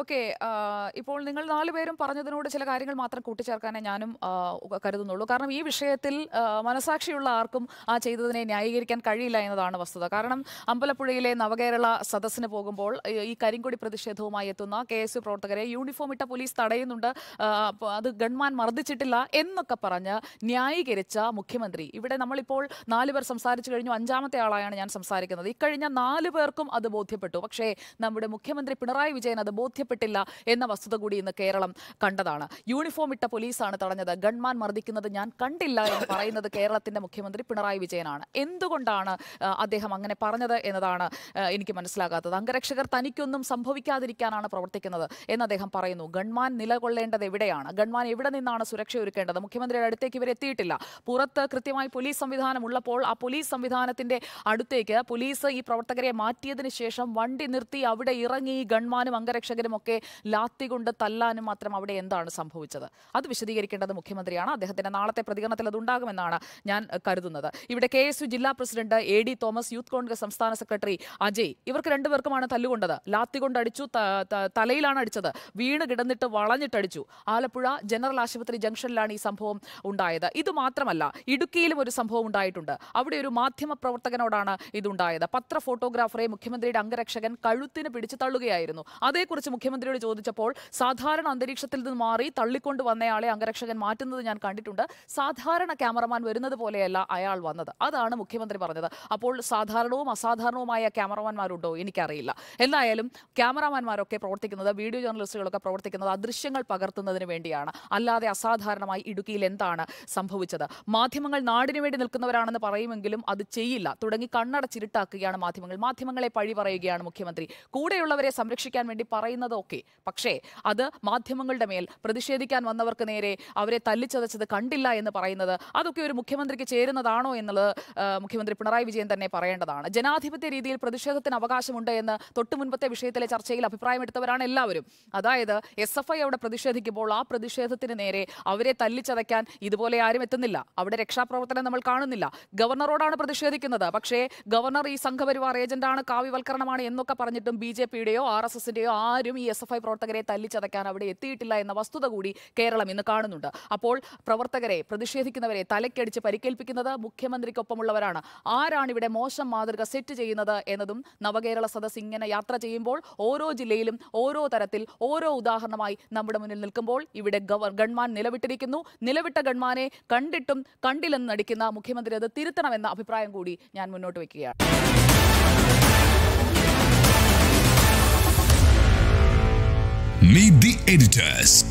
Okay ഇപ്പോൾ നിങ്ങൾ നാലുപേരും പറഞ്ഞതിനോട് ചില കാര്യങ്ങൾ മാത്രം കൂട്ടിച്ചേർക്കാനേ ഞാനും കരുതുന്നുള്ളൂ കാരണം ഈ വിഷയത്തിൽ മനസാക്ഷിയുള്ള ആർക്കും ആ ചെയ്തതിനെ ന്യായീകരിക്കാൻ കഴിയില്ല എന്നതാണ് വസ്തുത കാരണം അമ്പലപ്പുഴയിലെ നവകേരള സദസ്സിന് പോകുമ്പോൾ ഈ കരിങ്കൊടി പ്രതിഷേധവുമായി എത്തുന്ന കെ എസ് യു പ്രവർത്തകരെ യൂണിഫോം ഇട്ട പോലീസ് തടയുന്നുണ്ട് അത് ഗൺമാൻ മർദ്ദിച്ചിട്ടില്ല എന്നൊക്കെ പറഞ്ഞ് ന്യായീകരിച്ച മുഖ്യമന്ത്രി ഇവിടെ നമ്മളിപ്പോൾ നാലുപേർ സംസാരിച്ചു കഴിഞ്ഞു അഞ്ചാമത്തെ ആളായാണ് ഞാൻ സംസാരിക്കുന്നത് ഇക്കഴിഞ്ഞ നാലു പേർക്കും അത് ബോധ്യപ്പെട്ടു പക്ഷേ നമ്മുടെ മുഖ്യമന്ത്രി പിണറായി വിജയൻ അത് ബോധ്യപ്പെട്ടു രക്ഷപ്പെട്ടില്ല എന്ന വസ്തുത കൂടി ഇന്ന് കേരളം കണ്ടതാണ് യൂണിഫോം ഇട്ട പോലീസാണ് തടഞ്ഞത് ഗൺമാൻ മർദ്ദിക്കുന്നത് ഞാൻ കണ്ടില്ല എന്ന് പറയുന്നത് കേരളത്തിന്റെ മുഖ്യമന്ത്രി പിണറായി വിജയനാണ് എന്തുകൊണ്ടാണ് അദ്ദേഹം അങ്ങനെ പറഞ്ഞത് എന്നതാണ് എനിക്ക് മനസ്സിലാകാത്തത് അംഗരക്ഷകർ തനിക്കൊന്നും സംഭവിക്കാതിരിക്കാനാണ് പ്രവർത്തിക്കുന്നത് എന്ന് അദ്ദേഹം പറയുന്നു ഗൺമാൻ നിലകൊള്ളേണ്ടത് എവിടെയാണ് ഗൺമാൻ എവിടെ നിന്നാണ് സുരക്ഷ ഒരുക്കേണ്ടത് മുഖ്യമന്ത്രിയുടെ അടുത്തേക്ക് എത്തിയിട്ടില്ല പുറത്ത് കൃത്യമായി പോലീസ് സംവിധാനം ഉള്ളപ്പോൾ ആ പോലീസ് സംവിധാനത്തിന്റെ അടുത്തേക്ക് പോലീസ് ഈ പ്രവർത്തകരെ മാറ്റിയതിന് ശേഷം വണ്ടി നിർത്തി അവിടെ ഇറങ്ങി ഗൺമാനും അംഗരക്ഷകരും ഒക്കെ ലാത്തി കൊണ്ട് തല്ലാനും മാത്രം അവിടെ എന്താണ് സംഭവിച്ചത് അത് വിശദീകരിക്കേണ്ടത് മുഖ്യമന്ത്രിയാണ് അദ്ദേഹത്തിന്റെ നാളത്തെ പ്രതികരണത്തിൽ അതുണ്ടാകുമെന്നാണ് ഞാൻ കരുതുന്നത് ഇവിടെ കെ ജില്ലാ president A Thomas Youth Congress സംസ്ഥാന സെക്രട്ടറി അജയ് ഇവർക്ക് രണ്ടുപേർക്കുമാണ് തല്ലുകൊണ്ടത് ലാത്തി കൊണ്ട് അടിച്ചു തലയിലാണ് അടിച്ചത് വീണ് കിടന്നിട്ട് വളഞ്ഞിട്ടടിച്ചു ആലപ്പുഴ ജനറൽ ആശുപത്രി ജംഗ്ഷനിലാണ് ഈ സംഭവം ഉണ്ടായത് ഇത് മാത്രമല്ല ഇടുക്കിയിലും ഒരു സംഭവം ഉണ്ടായിട്ടുണ്ട് അവിടെ ഒരു മാധ്യമ പ്രവർത്തകനോടാണ് ഇതുണ്ടായത് പത്ര ഫോട്ടോഗ്രാഫറെ മുഖ്യമന്ത്രിയുടെ അംഗരക്ഷകൻ കഴുത്തിന് പിടിച്ചു തള്ളുകയായിരുന്നു അതേക്കുറിച്ച് മുഖ്യമന്ത്രിയോട് ചോദിച്ചപ്പോൾ സാധാരണ അന്തരീക്ഷത്തിൽ നിന്ന് മാറി തള്ളിക്കൊണ്ട് വന്നയാളെ അംഗരക്ഷകൻ മാറ്റുന്നത് ഞാൻ കണ്ടിട്ടുണ്ട് സാധാരണ ക്യാമറമാൻ വരുന്നത് പോലെയല്ല അയാൾ വന്നത് അതാണ് മുഖ്യമന്ത്രി പറഞ്ഞത് അപ്പോൾ സാധാരണവും അസാധാരണവുമായ ക്യാമറമാൻമാരുണ്ടോ എനിക്കറിയില്ല എന്തായാലും ക്യാമറമാൻമാരൊക്കെ പ്രവർത്തിക്കുന്നത് വീഡിയോ ജേർണലിസ്റ്റുകളൊക്കെ പ്രവർത്തിക്കുന്നത് അദൃശ്യങ്ങൾ പകർത്തുന്നതിന് വേണ്ടിയാണ് അല്ലാതെ അസാധാരണമായി ഇടുക്കിയിൽ എന്താണ് സംഭവിച്ചത് മാധ്യമങ്ങൾ നാടിനു വേണ്ടി നിൽക്കുന്നവരാണെന്ന് പറയുമെങ്കിലും അത് ചെയ്യില്ല തുടങ്ങി കണ്ണടച്ചിരുട്ടാക്കുകയാണ് മാധ്യമങ്ങൾ മാധ്യമങ്ങളെ പഴി പറയുകയാണ് മുഖ്യമന്ത്രി കൂടെയുള്ളവരെ സംരക്ഷിക്കാൻ വേണ്ടി പറയുന്നത് നടന്നതൊക്കെ പക്ഷേ അത് മാധ്യമങ്ങളുടെ മേൽ പ്രതിഷേധിക്കാൻ വന്നവർക്ക് നേരെ അവരെ തല്ലിച്ചതച്ചത് കണ്ടില്ല എന്ന് പറയുന്നത് അതൊക്കെ ഒരു മുഖ്യമന്ത്രിക്ക് ചേരുന്നതാണോ എന്നുള്ളത് മുഖ്യമന്ത്രി പിണറായി വിജയൻ തന്നെ പറയേണ്ടതാണ് ജനാധിപത്യ രീതിയിൽ പ്രതിഷേധത്തിന് അവകാശമുണ്ട് എന്ന് തൊട്ടു വിഷയത്തിലെ ചർച്ചയിൽ അഭിപ്രായമെടുത്തവരാണ് എല്ലാവരും അതായത് എസ് എഫ് ഐ അവിടെ പ്രതിഷേധിക്കുമ്പോൾ ആ പ്രതിഷേധത്തിന് നേരെ അവരെ തല്ലിച്ചതയ്ക്കാൻ ഇതുപോലെ ആരും എത്തുന്നില്ല അവിടെ രക്ഷാപ്രവർത്തനം നമ്മൾ കാണുന്നില്ല ഗവർണറോടാണ് പ്രതിഷേധിക്കുന്നത് പക്ഷേ ഗവർണർ ഈ സംഘപരിവാർ ഏജന്റാണ് കാവ്യവൽക്കരണമാണ് എന്നൊക്കെ പറഞ്ഞിട്ടും ബി ജെ പിയുടെയോ ആർ എസ് എസിന്റെയോ ആരും ഈ എസ് എഫ് ഐ പ്രവർത്തകരെ തല്ലിച്ചതയ്ക്കാൻ അവിടെ എത്തിയിട്ടില്ല എന്ന വസ്തുത കൂടി കേരളം ഇന്ന് കാണുന്നുണ്ട് അപ്പോൾ പ്രവർത്തകരെ പ്രതിഷേധിക്കുന്നവരെ തലക്കടിച്ച് പരിക്കേൽപ്പിക്കുന്നത് മുഖ്യമന്ത്രിക്കൊപ്പമുള്ളവരാണ് ആരാണ് ഇവിടെ മോശം മാതൃക സെറ്റ് ചെയ്യുന്നത് എന്നതും നവകേരള സദസ് ഇങ്ങനെ യാത്ര ചെയ്യുമ്പോൾ ഓരോ ജില്ലയിലും ഓരോ തരത്തിൽ ഓരോ ഉദാഹരണമായി നമ്മുടെ മുന്നിൽ നിൽക്കുമ്പോൾ ഇവിടെ ഗൺമാൻ നിലവിട്ടിരിക്കുന്നു നിലവിട്ട ഗൺമാനെ കണ്ടിട്ടും കണ്ടില്ലെന്ന് നടിക്കുന്ന മുഖ്യമന്ത്രി അത് തിരുത്തണമെന്ന അഭിപ്രായം കൂടി ഞാൻ മുന്നോട്ട് വയ്ക്കുകയാണ് editors.